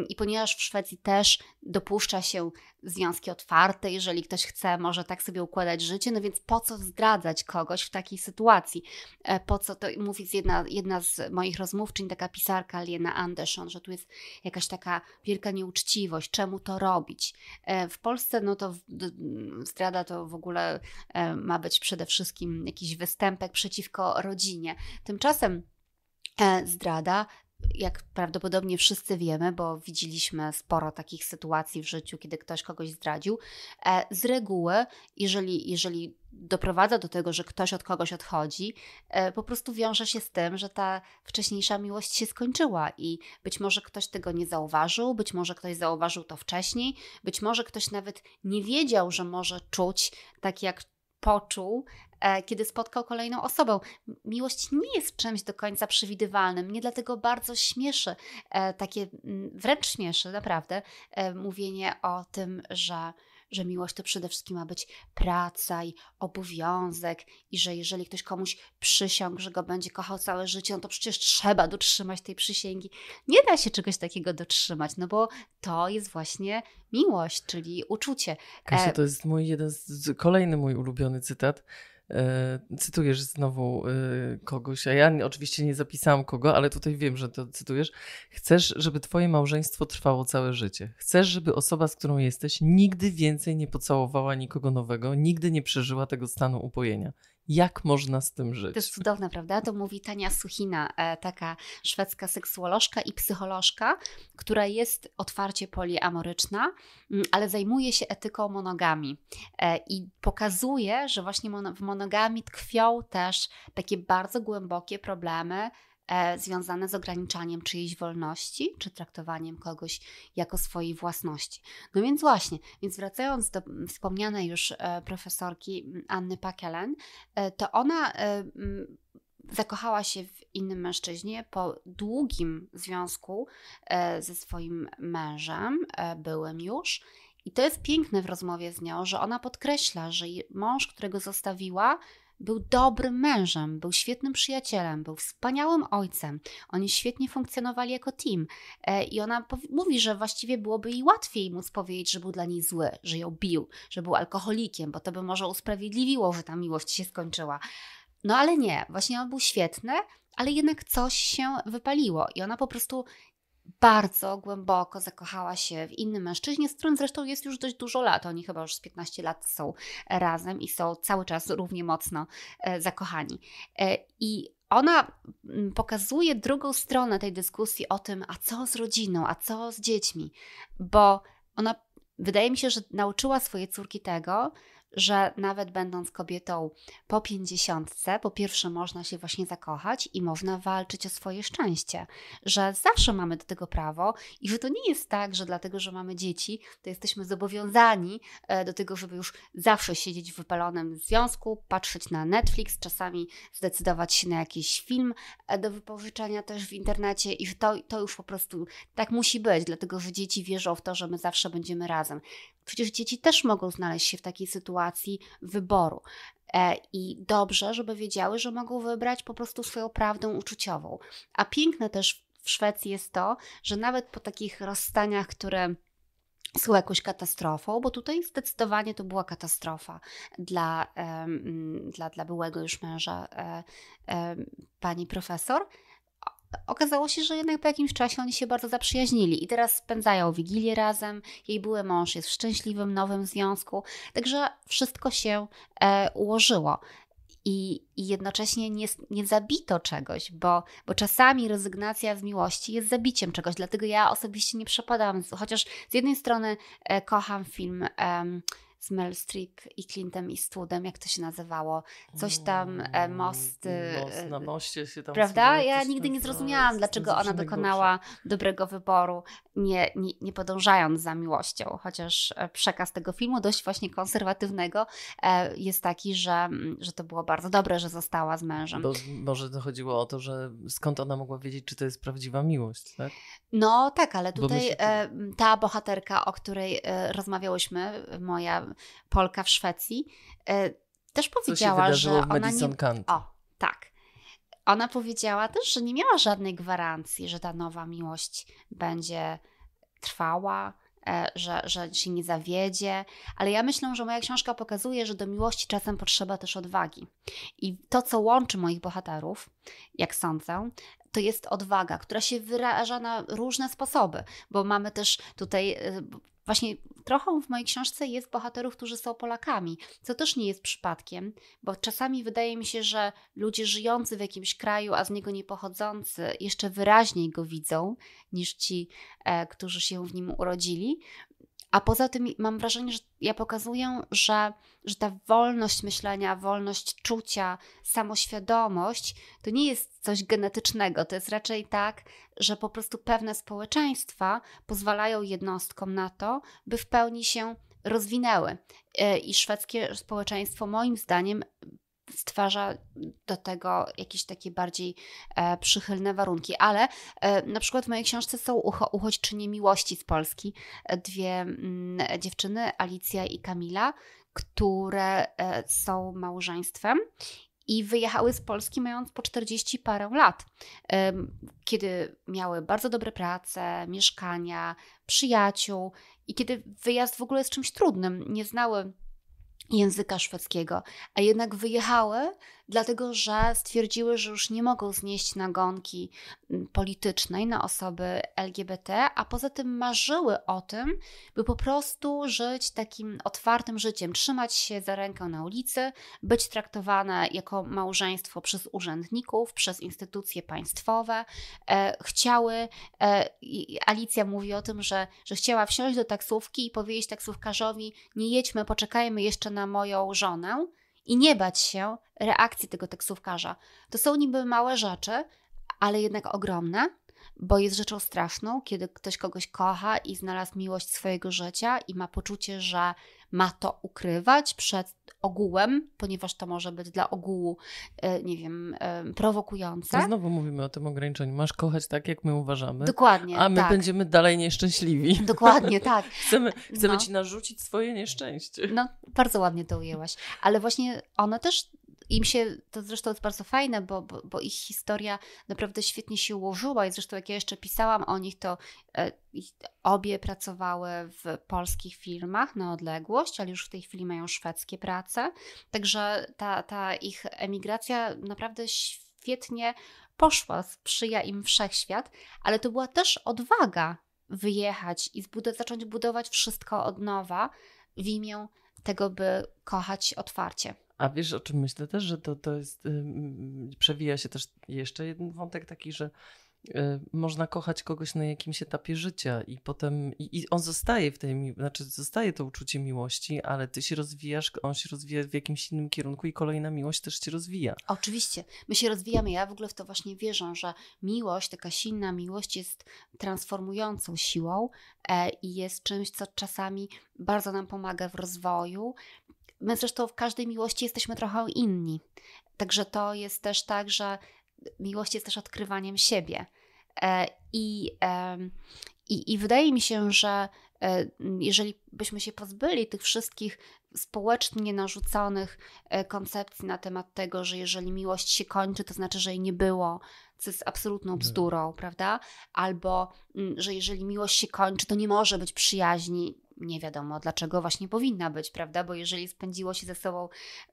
I ponieważ w Szwecji też dopuszcza się związki otwarte, jeżeli ktoś chce, może tak sobie układać życie, no więc po co zdradzać kogoś w takiej sytuacji? E, po co to mówi jedna, jedna z moich rozmówczyń, taka pisarka Liena Anderson, że tu jest jakaś taka wielka nieuczciwość, czemu to robić. E, w Polsce no to zdrada to w ogóle e, ma być przede wszystkim jakiś występek przeciwko rodzinie. Tymczasem e, Zdrada jak prawdopodobnie wszyscy wiemy, bo widzieliśmy sporo takich sytuacji w życiu, kiedy ktoś kogoś zdradził, e, z reguły, jeżeli, jeżeli doprowadza do tego, że ktoś od kogoś odchodzi, e, po prostu wiąże się z tym, że ta wcześniejsza miłość się skończyła i być może ktoś tego nie zauważył, być może ktoś zauważył to wcześniej, być może ktoś nawet nie wiedział, że może czuć tak jak poczuł, e, kiedy spotkał kolejną osobę. Miłość nie jest czymś do końca przewidywalnym. Mnie dlatego bardzo śmieszy, e, takie wręcz śmieszy, naprawdę, e, mówienie o tym, że że miłość to przede wszystkim ma być praca i obowiązek, i że jeżeli ktoś komuś przysiągł, że go będzie kochał całe życie, no to przecież trzeba dotrzymać tej przysięgi. Nie da się czegoś takiego dotrzymać, no bo to jest właśnie miłość, czyli uczucie. Kasia, e, to jest mój jeden z, kolejny mój ulubiony cytat E, cytujesz znowu e, kogoś, a ja oczywiście nie zapisałam kogo, ale tutaj wiem, że to cytujesz. Chcesz, żeby twoje małżeństwo trwało całe życie. Chcesz, żeby osoba, z którą jesteś, nigdy więcej nie pocałowała nikogo nowego, nigdy nie przeżyła tego stanu upojenia. Jak można z tym żyć? To jest cudowne, prawda? To mówi Tania Suchina, e, taka szwedzka seksuolożka i psycholożka, która jest otwarcie poliamoryczna, mm, ale zajmuje się etyką monogami e, i pokazuje, że właśnie w monogami tkwią też takie bardzo głębokie problemy E, związane z ograniczaniem czyjejś wolności, czy traktowaniem kogoś jako swojej własności. No więc właśnie, więc wracając do mm, wspomnianej już e, profesorki mm, Anny Pakelen, e, to ona mm, zakochała się w innym mężczyźnie po długim związku ze swoim mężem, byłym już. I to jest piękne w rozmowie z nią, że ona podkreśla, że mąż, którego zostawiła, był dobrym mężem, był świetnym przyjacielem, był wspaniałym ojcem. Oni świetnie funkcjonowali jako team. E, I ona mówi, że właściwie byłoby jej łatwiej móc powiedzieć, że był dla niej zły, że ją bił, że był alkoholikiem, bo to by może usprawiedliwiło, że ta miłość się skończyła. No ale nie, właśnie on był świetny, ale jednak coś się wypaliło i ona po prostu bardzo głęboko zakochała się w innym mężczyźnie, z którym zresztą jest już dość dużo lat. Oni chyba już z 15 lat są razem i są cały czas równie mocno e, zakochani. E, I ona mm, pokazuje drugą stronę tej dyskusji o tym, a co z rodziną, a co z dziećmi, bo ona wydaje mi się, że nauczyła swoje córki tego, że nawet będąc kobietą po pięćdziesiątce, po pierwsze można się właśnie zakochać i można walczyć o swoje szczęście, że zawsze mamy do tego prawo i że to nie jest tak, że dlatego, że mamy dzieci, to jesteśmy zobowiązani e, do tego, żeby już zawsze siedzieć w wypalonym związku, patrzeć na Netflix, czasami zdecydować się na jakiś film e, do wypożyczenia też w internecie i że to, to już po prostu tak musi być, dlatego, że dzieci wierzą w to, że my zawsze będziemy razem. Przecież dzieci też mogą znaleźć się w takiej sytuacji wyboru. E, I dobrze, żeby wiedziały, że mogą wybrać po prostu swoją prawdę uczuciową. A piękne też w Szwecji jest to, że nawet po takich rozstaniach, które są jakąś katastrofą, bo tutaj zdecydowanie to była katastrofa dla, dla, dla byłego już męża e, pani profesor okazało się, że jednak po jakimś czasie oni się bardzo zaprzyjaźnili i teraz spędzają wigilię razem. Jej były mąż jest w szczęśliwym nowym związku, także wszystko się e, ułożyło. I, i, jednocześnie nie, nie zabito czegoś, bo, bo czasami rezygnacja z miłości jest zabiciem czegoś, dlatego ja osobiście nie przepadam, chociaż z jednej strony e, kocham film z Meryl Streep i Clintem i Studem, jak to się nazywało. Coś tam, e, mosty. E, most, na moście się tam. Prawda? Ja nigdy nie zrozumiałam, dlaczego ona dokonała dobrego wyboru, nie, nie, nie podążając za miłością. Chociaż e, przekaz tego filmu, dość właśnie konserwatywnego, e, jest taki, że, mm, że to było bardzo dobre, że została z mężem. Bo, może to chodziło o to, że skąd ona mogła wiedzieć, czy to jest prawdziwa miłość, tak? No tak, ale tutaj e, ta bohaterka, o której e, rozmawiałyśmy, e, moja Polka w Szwecji, też powiedziała, że ona nie... Kant. O, tak. Ona powiedziała też, że nie miała żadnej gwarancji, że ta nowa miłość będzie trwała, że, że się nie zawiedzie, ale ja myślę, że moja książka pokazuje, że do miłości czasem potrzeba też odwagi. I to, co łączy moich bohaterów, jak sądzę, to jest odwaga, która się wyraża na różne sposoby, bo mamy też tutaj e, właśnie trochę w mojej książce jest bohaterów, którzy są Polakami, co też nie jest przypadkiem, bo czasami wydaje mi się, że ludzie żyjący w jakimś kraju, a z niego nie pochodzący, jeszcze wyraźniej go widzą niż ci, e, którzy się w nim urodzili. A poza tym mam wrażenie, że ja pokazuję, że, że ta wolność myślenia, wolność czucia, samoświadomość to nie jest coś genetycznego. To jest raczej tak, że po prostu pewne społeczeństwa pozwalają jednostkom na to, by w pełni się rozwinęły. E, I szwedzkie społeczeństwo, moim zdaniem, stwarza do tego jakieś takie bardziej e, przychylne warunki. Ale e, na przykład w mojej książce są ucho, uchodźczynie miłości z Polski, e, dwie m, mm, dziewczyny, Alicja i Kamila, które e, są małżeństwem i wyjechały z Polski mając po 40 parę lat, kiedy miały bardzo dobre prace, mieszkania, przyjaciół i kiedy wyjazd w ogóle jest czymś trudnym. Nie znały języka szwedzkiego, a jednak wyjechały dlatego że stwierdziły, że już nie mogą znieść nagonki mm, politycznej na osoby LGBT, a poza tym marzyły o tym, by po prostu żyć takim otwartym życiem, trzymać się za rękę na ulicy, być traktowane jako małżeństwo przez urzędników, przez instytucje państwowe. E, chciały, e, Alicja mówi o tym, że, że chciała wsiąść do taksówki i powiedzieć taksówkarzowi: Nie jedźmy, poczekajmy jeszcze na moją żonę i nie bać się reakcji tego taksówkarza. To są niby małe rzeczy, ale jednak ogromne bo jest rzeczą straszną, kiedy ktoś kogoś kocha i znalazł miłość swojego życia i ma poczucie, że ma to ukrywać przed ogółem, ponieważ to może być dla ogółu, e, nie wiem, e, prowokujące. To znowu mówimy o tym ograniczeniu. Masz kochać tak, jak my uważamy. Dokładnie. A my tak. będziemy dalej nieszczęśliwi. Dokładnie, tak. [LAUGHS] chcemy chcemy no. ci narzucić swoje nieszczęście. No, bardzo ładnie to ujęłaś. Ale właśnie ono też im się, to zresztą jest bardzo fajne, bo, bo, bo, ich historia naprawdę świetnie się ułożyła i zresztą jak ja jeszcze pisałam o nich, to e, obie pracowały w polskich firmach na odległość, ale już w tej chwili mają szwedzkie prace, także ta, ta ich emigracja naprawdę świetnie poszła, sprzyja im wszechświat, ale to była też odwaga wyjechać i zbud- zacząć budować wszystko od nowa w imię tego, by kochać otwarcie. A wiesz, o czym myślę też, że to, to jest, y, przewija się też jeszcze jeden wątek taki, że y, można kochać kogoś na jakimś etapie życia i potem i, i, on zostaje w tej, znaczy zostaje to uczucie miłości, ale ty się rozwijasz, on się rozwija w jakimś innym kierunku i kolejna miłość też się rozwija. Oczywiście, my się rozwijamy. Ja w ogóle w to właśnie wierzę, że miłość, taka silna miłość jest transformującą siłą e, i jest czymś, co czasami bardzo nam pomaga w rozwoju My zresztą w każdej miłości jesteśmy trochę inni. Także to jest też tak, że miłość jest też odkrywaniem siebie. E, I, i, i wydaje mi się, że e, jeżeli byśmy się pozbyli tych wszystkich społecznie narzuconych e, koncepcji na temat tego, że jeżeli miłość się kończy, to znaczy, że jej nie było, co jest absolutną tak. bzdurą, nie. prawda? Albo, mm, że jeżeli miłość się kończy, to nie może być przyjaźni. Nie wiadomo, dlaczego właśnie powinna być, prawda? Bo jeżeli spędziło się ze sobą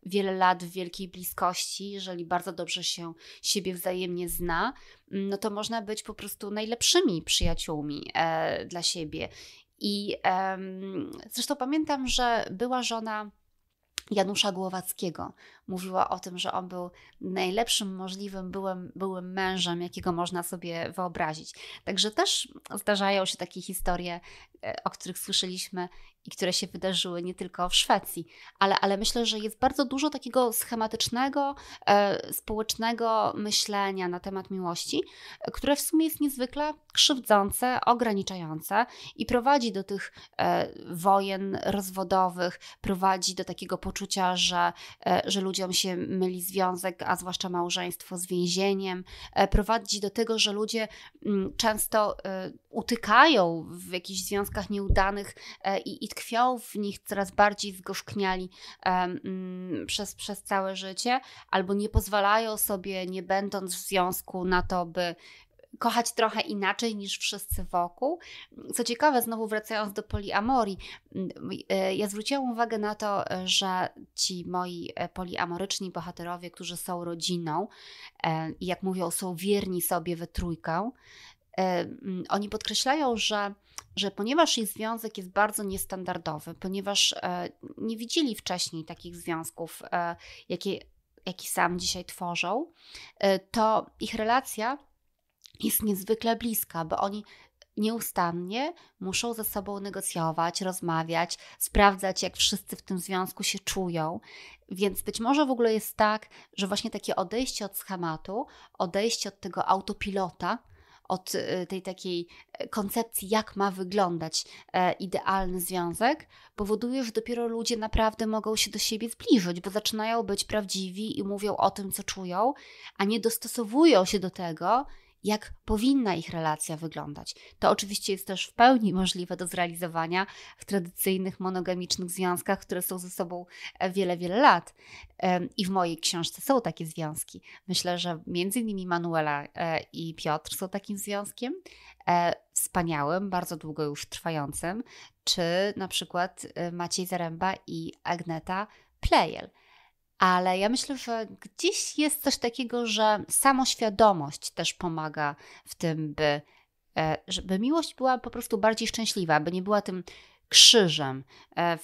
wiele lat w wielkiej bliskości, jeżeli bardzo dobrze się siebie wzajemnie zna, mm, no to można być po prostu najlepszymi przyjaciółmi e, dla siebie. I um, zresztą pamiętam, że była żona Janusza Głowackiego, mówiła o tym, że on był najlepszym możliwym byłym, byłym mężem, jakiego można sobie wyobrazić. Także też zdarzają się takie historie, e, o których słyszeliśmy i które się wydarzyły nie tylko w Szwecji, ale, ale myślę, że jest bardzo dużo takiego schematycznego, e, społecznego myślenia na temat miłości, które w sumie jest niezwykle krzywdzące, ograniczające i prowadzi do tych e, wojen rozwodowych, prowadzi do takiego poczucia, że, e, że ludzie ludziom się myli związek, a zwłaszcza małżeństwo z więzieniem, e, prowadzi do tego, że ludzie mm, często e, utykają w jakichś związkach nieudanych e, i, i tkwią w nich coraz bardziej zgorzkniali mm, przez, przez całe życie, albo nie pozwalają sobie, nie będąc w związku, na to, by kochać trochę inaczej niż wszyscy wokół. Co ciekawe, znowu wracając do poliamorii, e, ja zwróciłam uwagę na to, że ci moi e, poliamoryczni bohaterowie, którzy są rodziną e, i jak mówią, są wierni sobie we trójkę, oni podkreślają, że, że ponieważ ich związek jest bardzo niestandardowy, ponieważ nie widzieli wcześniej takich związków, jakie, jaki sam dzisiaj tworzą, to ich relacja jest niezwykle bliska, bo oni nieustannie muszą ze sobą negocjować, rozmawiać, sprawdzać, jak wszyscy w tym związku się czują. Więc być może w ogóle jest tak, że właśnie takie odejście od schematu, odejście od tego autopilota, od y, tej takiej e, koncepcji, jak ma wyglądać e, idealny związek, powoduje, że dopiero ludzie naprawdę mogą się do siebie zbliżyć, bo zaczynają być prawdziwi i mówią o tym, co czują, a nie dostosowują się do tego, jak powinna ich relacja wyglądać. To oczywiście jest też w pełni możliwe do zrealizowania w tradycyjnych, monogamicznych związkach, które są ze sobą e, wiele, wiele lat. I w mojej książce są takie związki. Myślę, że między innymi Manuela e, i Piotr są takim związkiem e, wspaniałym, bardzo długo już trwającym, czy na przykład Maciej Zaręba i Agneta Plejel – ale ja myślę, że gdzieś jest coś takiego, że samoświadomość też pomaga w tym, by, e, żeby miłość była po prostu bardziej szczęśliwa, by nie była tym krzyżem. E,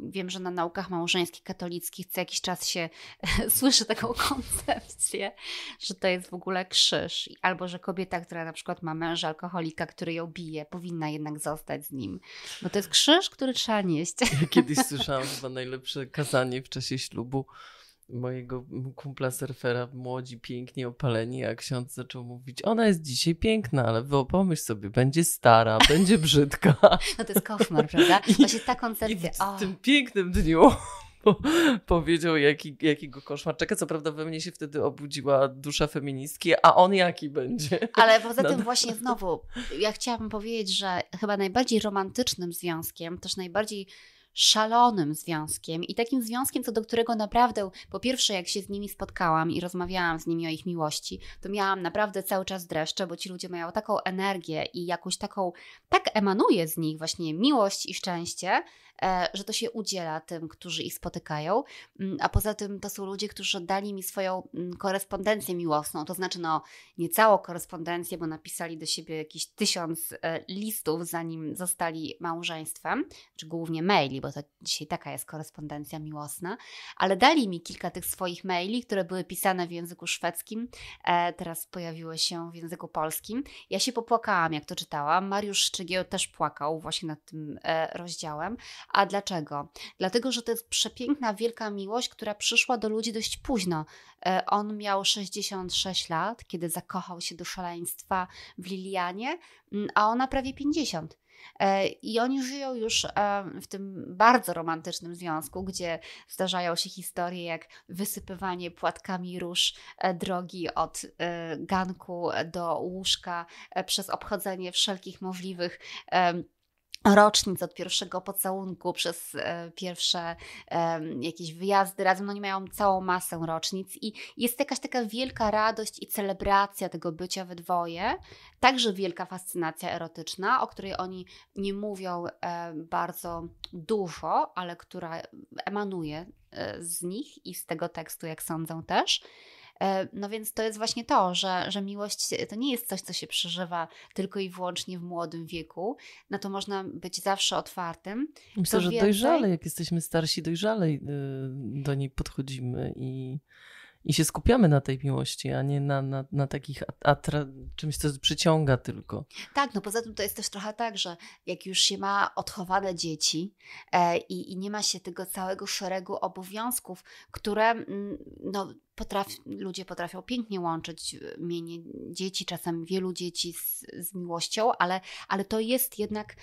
wiem, że na naukach małżeńskich, katolickich co jakiś czas się [LAUGHS] słyszy taką [LAUGHS] koncepcję, że to jest w ogóle krzyż. Albo, że kobieta, która na przykład ma męża alkoholika, który ją bije, powinna jednak zostać z nim. Bo to jest krzyż, który trzeba nieść. Ja kiedyś słyszałam chyba najlepsze kazanie w czasie ślubu mojego kumpla surfera, młodzi, pięknie opaleni, a ksiądz zaczął mówić, ona jest dzisiaj piękna, ale pomyśl sobie, będzie stara, będzie [LAUGHS] brzydka. No to jest koszmar, prawda? [LAUGHS] Właśnie ta koncepcja. I w oh. tym pięknym dniu [LAUGHS] powiedział, jaki, jakiego koszmar czeka. Co prawda we mnie się wtedy obudziła dusza feministki, a on jaki będzie. Ale poza no tym właśnie znowu, ja chciałabym powiedzieć, że chyba najbardziej romantycznym związkiem, też najbardziej szalonym związkiem i takim związkiem, co do którego naprawdę, po pierwsze, jak się z nimi spotkałam i rozmawiałam z nimi o ich miłości, to miałam naprawdę cały czas dreszcze, bo ci ludzie mają taką energię i jakąś taką, tak emanuje z nich właśnie miłość i szczęście, E, że to się udziela tym, którzy ich spotykają. Mm, a poza tym to są ludzie, którzy oddali mi swoją mm, korespondencję miłosną, to znaczy no nie całą korespondencję, bo napisali do siebie jakieś tysiąc e, listów, zanim zostali małżeństwem, czy głównie maili, bo to dzisiaj taka jest korespondencja miłosna, ale dali mi kilka tych swoich maili, które były pisane w języku szwedzkim, e, teraz pojawiły się w języku polskim. Ja się popłakałam, jak to czytałam. Mariusz Szczygieł też płakał właśnie nad tym rozdziałem, a dlaczego? Dlatego, że to jest mhm. przepiękna, wielka miłość, która przyszła do ludzi dość późno. E, on miał 66 lat, kiedy zakochał się do szaleństwa w Lilianie, mm, a ona prawie 50. E, I oni żyją już e, w tym bardzo romantycznym związku, gdzie zdarzają się historie jak wysypywanie płatkami róż drogi od ganku do łóżka, przez obchodzenie wszelkich możliwych rocznic od pierwszego pocałunku przez e, pierwsze jakieś wyjazdy razem, no nie mają całą masę rocznic i jest jakaś taka wielka radość i celebracja tego bycia we dwoje, także wielka fascynacja erotyczna, o której oni nie mówią e, bardzo dużo, ale która emanuje e, z nich i z tego tekstu, jak sądzą też. E, no więc to jest właśnie to, że, że miłość to nie jest coś, co się przeżywa tylko i wyłącznie w młodym wieku. Na no to można być zawsze otwartym. Myślę, to że więcej... dojrzale, jak jesteśmy starsi, dojrzale y, do niej podchodzimy i i się skupiamy na tej miłości, a nie na, na, na takich atra, czymś, co przyciąga tylko. Tak, no poza tym to jest też trochę tak, że jak już się ma odchowane dzieci e, i, i nie ma się tego całego szeregu obowiązków, które mm, no, Potraf, ludzie potrafią pięknie łączyć e, mienie dzieci, czasem wielu dzieci z, z miłością, ale, ale to jest jednak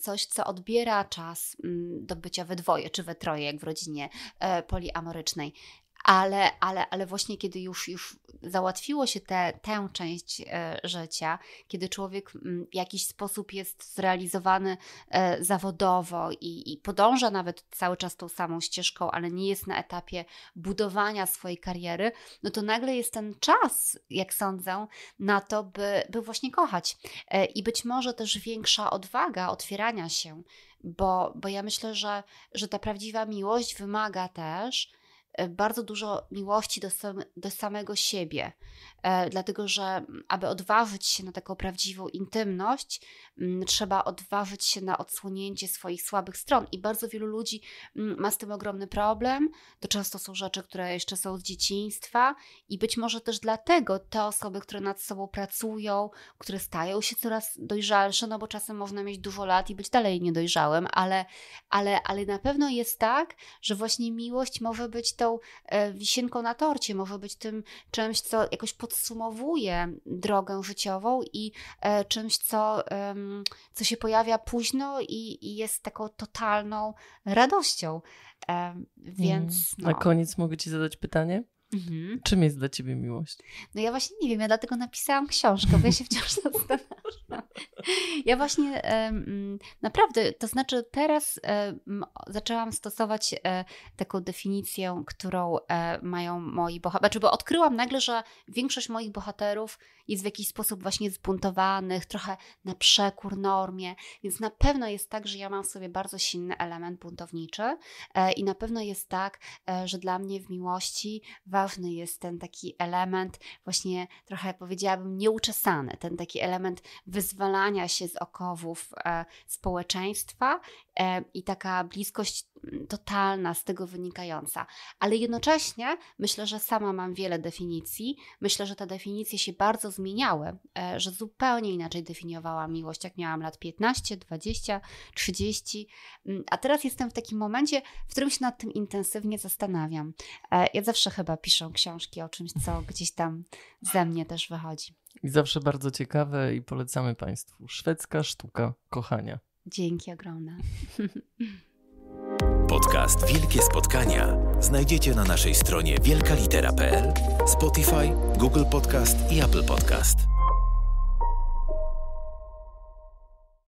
coś, co odbiera czas mm, do bycia we dwoje czy we troje, jak w rodzinie e, poliamorycznej ale, ale, ale właśnie kiedy już, już załatwiło się te, tę część e, życia, kiedy człowiek mm, w jakiś sposób jest zrealizowany e, zawodowo i, i podąża nawet cały czas tą samą ścieżką, ale nie jest na etapie budowania swojej kariery, no to nagle jest ten czas, jak sądzę, na to, by, by właśnie kochać. E, I być może też większa odwaga otwierania się, bo, bo ja myślę, że, że ta prawdziwa miłość wymaga też, E, bardzo dużo miłości do, sam, do samego siebie, e, dlatego że mm, aby odważyć się na taką prawdziwą intymność, mm, trzeba odważyć się na odsłonięcie swoich słabych stron i bardzo wielu ludzi mm, ma z tym ogromny problem. To często są rzeczy, które jeszcze są z dzieciństwa i być może też dlatego te osoby, które nad sobą pracują, które stają się coraz dojrzalsze, no bo czasem można mieć dużo lat i być dalej niedojrzałym, ale, ale, ale na pewno jest tak, że właśnie miłość może być tą tą e, wisienką na torcie, może być tym czymś, co jakoś podsumowuje drogę życiową i e, czymś, co, co się pojawia późno i, i jest taką totalną radością. E, mm, więc. No. Na koniec mogę Ci zadać pytanie? Mhm. Czym jest dla ciebie miłość? No ja właśnie nie wiem, ja dlatego napisałam książkę, bo ja się wciąż [LAUGHS] zastanawiam. Ja właśnie mm, naprawdę, to znaczy teraz zaczęłam stosować e, taką definicję, którą e, mają moi bohaterzy, znaczy, bo odkryłam nagle, że większość moich bohaterów jest w jakiś sposób właśnie zbuntowanych, trochę na przekór normie, więc na pewno jest tak, że ja mam w sobie bardzo silny element buntowniczy e, i na pewno jest tak, e, że dla mnie w miłości ważny jest ten taki element właśnie trochę powiedziałabym nieuczesany, ten taki element wyzwalania się z okowów e, społeczeństwa i taka bliskość mm, totalna z tego wynikająca. Ale jednocześnie myślę, że sama mam wiele definicji. Myślę, że te definicje się bardzo zmieniały, e, że zupełnie inaczej definiowałam miłość, jak miałam lat 15, 20, 30. A teraz jestem w takim momencie, w którym się nad tym intensywnie zastanawiam. E, ja zawsze chyba piszę książki o czymś, co gdzieś tam ze mnie też wychodzi. I zawsze bardzo ciekawe i polecamy Państwu. Szwedzka sztuka kochania. Dzięki ogromne. [LAUGHS] Podcast Wielkie Spotkania znajdziecie na naszej stronie wielkalitera.pl, Spotify, Google Podcast i Apple Podcast.